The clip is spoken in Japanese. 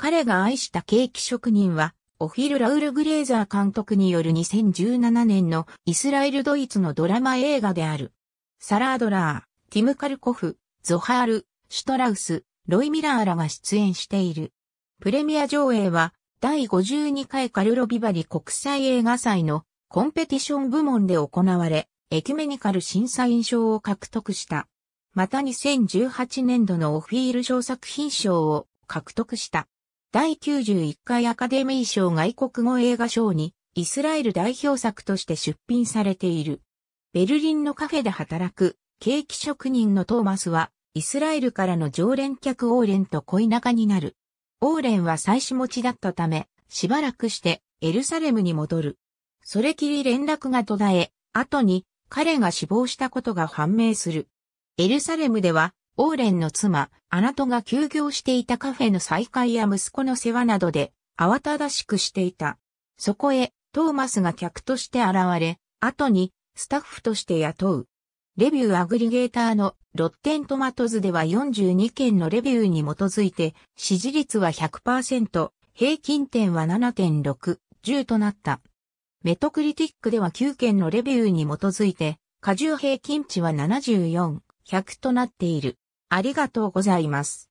彼が愛したケーキ職人は、オフィル・ラウル・グレーザー監督による2017年のイスラエル・ドイツのドラマ映画である。サラー・ドラー、ティム・カルコフ、ゾハール、シュトラウス、ロイ・ミラーらが出演している。プレミア上映は、第52回カルロビバリ国際映画祭のコンペティション部門で行われ、エキュメニカル審査員賞を獲得した。また2018年度のオフィール賞作品賞を獲得した。第91回アカデミー賞外国語映画賞にイスラエル代表作として出品されている。ベルリンのカフェで働くケーキ職人のトーマスはイスラエルからの常連客オーレンと恋仲になる。オーレンは妻子持ちだったため、しばらくしてエルサレムに戻る。それきり連絡が途絶え、後に彼が死亡したことが判明する。エルサレムではオーレンの妻、アナトが休業していたカフェの再開や息子の世話などで、慌ただしくしていた。そこへ、トーマスが客として現れ、後に、スタッフとして雇う。レビューアグリゲーターのロッテントマトズでは42件のレビューに基づいて、支持率は100%、平均点は7.6、10となった。メトクリティックでは9件のレビューに基づいて、過重平均値は74、100となっている。ありがとうございます。